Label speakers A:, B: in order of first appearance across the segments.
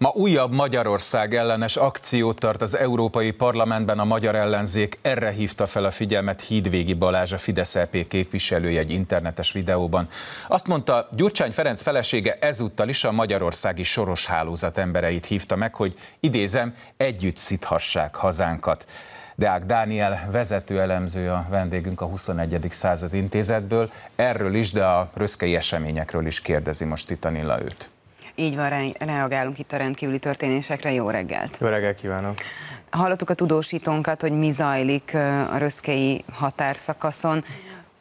A: Ma újabb Magyarország ellenes akciót tart az Európai Parlamentben a magyar ellenzék, erre hívta fel a figyelmet Hídvégi Balázs, a Fidesz LP e képviselője egy internetes videóban. Azt mondta, Gyurcsány Ferenc felesége ezúttal is a magyarországi soros hálózat embereit hívta meg, hogy idézem, együtt szithassák hazánkat. Deák Dániel vezető elemző a vendégünk a 21. század intézetből, erről is, de a röszkei eseményekről is kérdezi most itt a őt.
B: Így van, reagálunk itt a rendkívüli történésekre. Jó reggelt! Jó reggelt kívánok! Hallottuk a tudósítónkat, hogy mi zajlik a röszkei határszakaszon.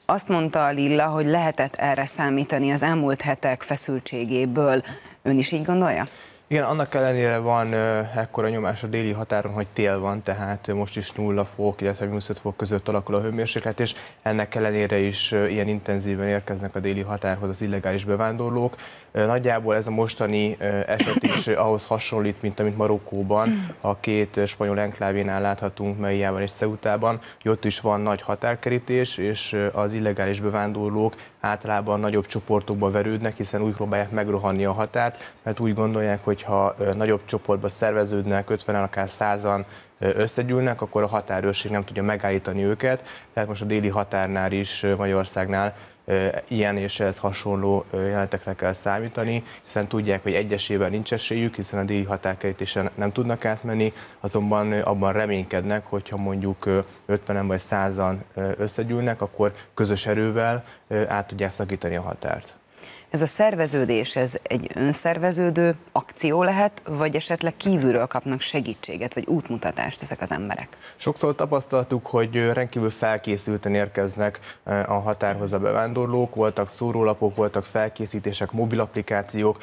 B: Azt mondta a Lilla, hogy lehetett erre számítani az elmúlt hetek feszültségéből. Ön is így gondolja?
A: Igen, annak ellenére van ekkora nyomás a déli határon, hogy tél van, tehát most is 0 fok, illetve 25 fok között alakul a hőmérséklet, és ennek ellenére is ilyen intenzíven érkeznek a déli határhoz az illegális bevándorlók. Nagyjából ez a mostani eset is ahhoz hasonlít, mint amit Marokkóban a két spanyol enklávénál láthatunk, Meiában és Ceutában, hogy ott is van nagy határkerítés, és az illegális bevándorlók általában nagyobb csoportokba verődnek, hiszen úgy próbálják megrohanni a határt, mert úgy gondolják, hogy ha nagyobb csoportba szerveződnek, 50-en, akár 100-an összegyűlnek, akkor a határőrség nem tudja megállítani őket. Tehát most a déli határnál is Magyarországnál ilyen és ehhez hasonló jelentekre kell számítani, hiszen tudják, hogy egyesével nincs esélyük, hiszen a díj határkerítésen nem tudnak átmenni, azonban abban reménykednek, hogyha mondjuk 50-en vagy 100-an összegyűlnek, akkor közös erővel át tudják
B: szakítani a határt. Ez a szerveződés, ez egy önszerveződő akció lehet, vagy esetleg kívülről kapnak segítséget, vagy útmutatást ezek az emberek? Sokszor
A: tapasztaltuk, hogy rendkívül felkészülten érkeznek a határhoz a bevándorlók, voltak szórólapok, voltak felkészítések, mobilaplikációk,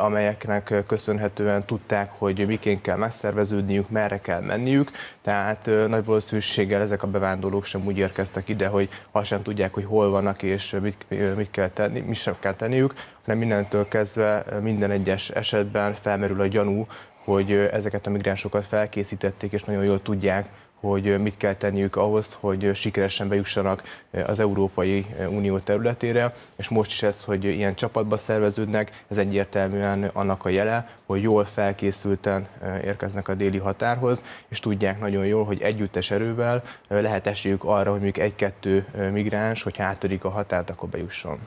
A: amelyeknek köszönhetően tudták, hogy miként kell megszerveződniük, merre kell menniük, tehát nagy valószínűséggel ezek a bevándorlók sem úgy érkeztek ide, hogy ha sem tudják, hogy hol vannak és mit, mit kell tenni, mi sem kell tenniük, megengedjük, hanem mindentől kezdve eh, minden egyes esetben felmerül a gyanú, hogy eh, ezeket a migránsokat felkészítették, és nagyon jól tudják, hogy eh, mit kell tenniük ahhoz, hogy sikeresen bejussanak az Európai Unió területére, és most is ez, hogy ilyen csapatba szerveződnek, ez egyértelműen annak a jele, hogy jól felkészülten érkeznek a déli határhoz, és tudják nagyon jól, hogy együttes erővel lehet esélyük arra, hogy mondjuk egy-kettő migráns, hogy átörik a határt, akkor bejusson.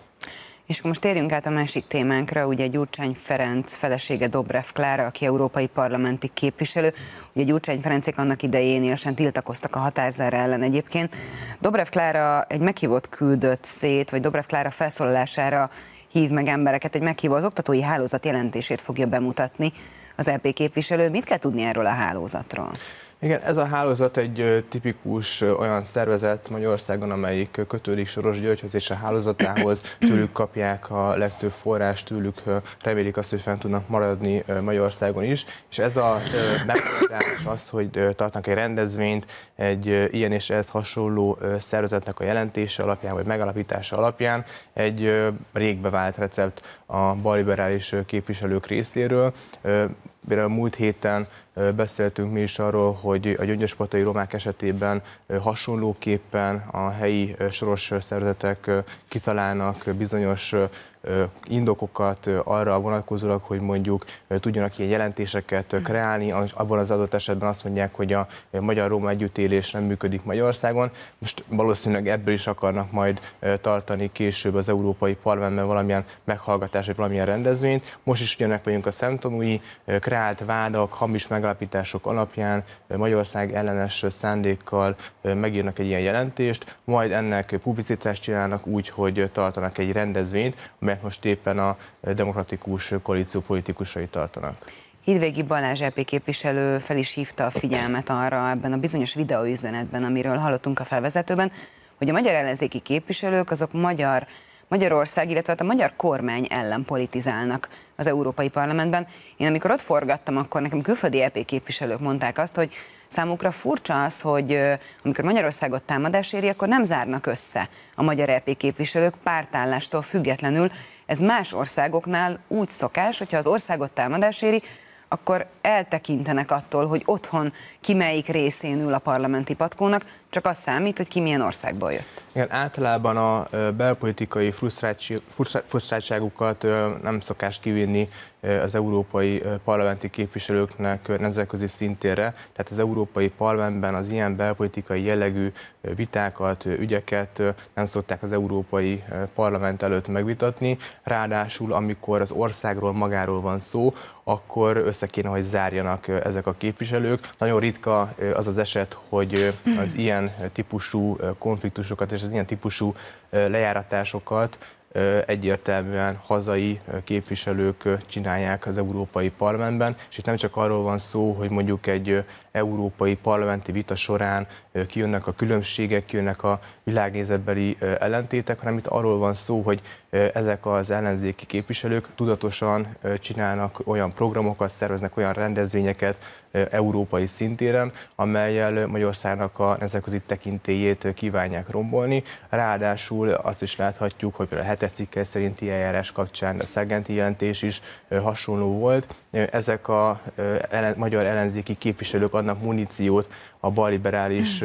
B: És akkor most térjünk át a másik témánkra, ugye Gyurcsány Ferenc felesége Dobrev Klára, aki európai parlamenti képviselő. Ugye Gyurcsány Ferencék annak idején élesen tiltakoztak a határzára ellen egyébként. Dobrev Klára egy meghívót küldött szét, vagy Dobrev Klára felszólalására hív meg embereket, egy meghívó az oktatói hálózat jelentését fogja bemutatni az LP e képviselő. Mit kell tudni erről a hálózatról?
A: Igen, ez a hálózat egy tipikus olyan szervezet Magyarországon, amelyik kötődik Soros Györgyhöz és a hálózatához, tőlük kapják a legtöbb forrást, tőlük remélik azt, hogy fent tudnak maradni Magyarországon is, és ez a megoldás az, hogy tartnak egy rendezvényt, egy ilyen és ez hasonló szervezetnek a jelentése alapján, vagy megalapítása alapján egy régbevált recept a balliberális képviselők részéről Például múlt héten beszéltünk mi is arról, hogy a gyöngyöspatai romák esetében hasonlóképpen a helyi soros szervezetek kitalálnak bizonyos indokokat arra vonatkozólag, hogy mondjuk tudjanak ilyen jelentéseket hmm. kreálni, abban az adott esetben azt mondják, hogy a magyar-róma együttélés nem működik Magyarországon. Most valószínűleg ebből is akarnak majd tartani később az Európai Parlamentben valamilyen meghallgatás, vagy valamilyen rendezvényt. Most is ugyanek vagyunk a szemtanúi, kreált vádak, hamis megállapítások alapján Magyarország ellenes szándékkal megírnak egy ilyen jelentést, majd ennek publicitást csinálnak úgy, hogy tartanak egy rendezvényt, mert most éppen a demokratikus koalíció politikusai tartanak.
B: Hidvégi Balázs EP képviselő fel is hívta a figyelmet arra ebben a bizonyos videóüzenetben, amiről hallottunk a felvezetőben, hogy a magyar ellenzéki képviselők azok magyar Magyarország, illetve hát a magyar kormány ellen politizálnak az Európai Parlamentben. Én amikor ott forgattam, akkor nekem külföldi EP képviselők mondták azt, hogy Számukra furcsa az, hogy amikor Magyarországot támadás éri, akkor nem zárnak össze a magyar EP képviselők pártállástól függetlenül. Ez más országoknál úgy szokás, hogyha az országot támadás éri, akkor eltekintenek attól, hogy otthon ki melyik részén ül a parlamenti patkónak, csak az számít, hogy ki milyen országból jött.
A: Igen, általában a belpolitikai frusztráltságukat nem szokás kivinni az európai parlamenti képviselőknek nemzetközi szintére, tehát az európai parlamentben az ilyen belpolitikai jellegű vitákat, ügyeket nem szokták az európai parlament előtt megvitatni, ráadásul amikor az országról magáról van szó, akkor össze kéne, hogy zárjanak ezek a képviselők. Nagyon ritka az az eset, hogy az ilyen típusú konfliktusokat és az ilyen típusú lejáratásokat egyértelműen hazai képviselők csinálják az Európai Parlamentben, és itt nem csak arról van szó, hogy mondjuk egy európai parlamenti vita során kijönnek a különbségek, kijönnek a világnézetbeli ellentétek, hanem itt arról van szó, hogy ezek az ellenzéki képviselők tudatosan csinálnak olyan programokat, szerveznek olyan rendezvényeket európai szintéren, amelyel Magyarországnak a nemzetközi tekintélyét kívánják rombolni. Ráadásul azt is láthatjuk, hogy például a hetes cikkel szerinti eljárás kapcsán a Szegenti jelentés is hasonló volt. Ezek a magyar ellenzéki képviselők adnak muníciót a balliberális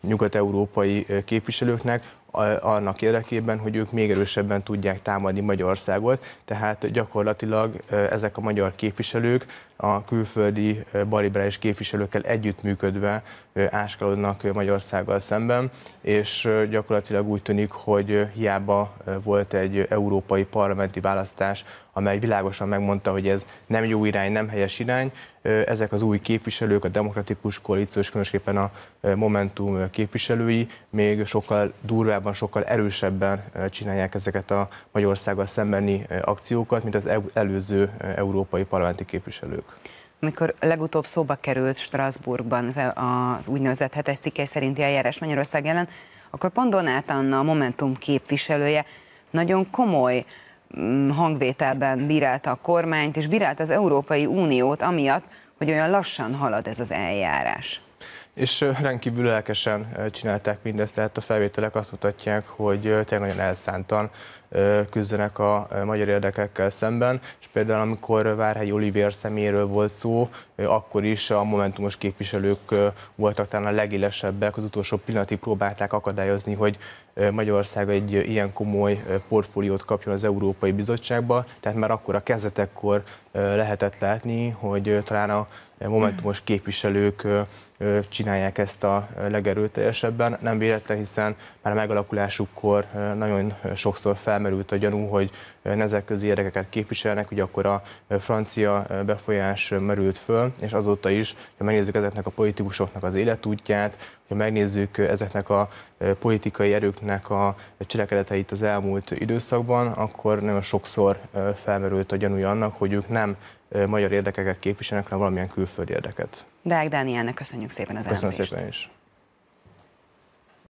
A: nyugat-európai képviselőknek, annak érdekében, hogy ők még erősebben tudják támadni Magyarországot. Tehát gyakorlatilag ezek a magyar képviselők a külföldi baliberális képviselőkkel együttműködve áskálódnak Magyarországgal szemben, és gyakorlatilag úgy tűnik, hogy hiába volt egy európai parlamenti választás, amely világosan megmondta, hogy ez nem jó irány, nem helyes irány. Ezek az új képviselők, a demokratikus koalíció, és különösképpen a Momentum képviselői még sokkal durvábban, sokkal erősebben csinálják ezeket a Magyarországgal szembeni akciókat, mint az e-, előző európai parlamenti képviselők tudjuk.
B: Amikor legutóbb szóba került Strasbourgban az e- úgynevezett hetes cikkely szerinti eljárás Magyarország ellen, akkor pont Donát Anna, a Momentum képviselője, nagyon komoly mm, hangvételben bírálta a kormányt, és bírálta az Európai Uniót amiatt, hogy olyan lassan halad ez az eljárás
A: és rendkívül lelkesen csinálták mindezt, tehát a felvételek azt mutatják, hogy tényleg nagyon elszántan küzdenek a magyar érdekekkel szemben, és például amikor Várhelyi Olivér szeméről volt szó, akkor is a Momentumos képviselők voltak talán a legélesebbek, az utolsó pillanatig próbálták akadályozni, hogy Magyarország egy ilyen komoly portfóliót kapjon az Európai Bizottságba, tehát már akkor a kezdetekkor lehetett látni, hogy talán a momentumos képviselők csinálják ezt a legerőteljesebben. Nem véletlen, hiszen már a megalakulásukkor nagyon sokszor felmerült a gyanú, hogy nezeközi érdekeket képviselnek, ugye akkor a francia befolyás merült föl, és azóta is, ha megnézzük ezeknek a politikusoknak az életútját, ha megnézzük ezeknek a politikai erőknek a cselekedeteit az elmúlt időszakban, akkor nagyon sokszor felmerült a gyanúja annak, hogy ők nem magyar érdekeket képviselnek, hanem valamilyen külföldi érdeket.
B: Deák Dánielnek köszönjük szépen az Köszönöm elemzést. Köszönöm
A: szépen is.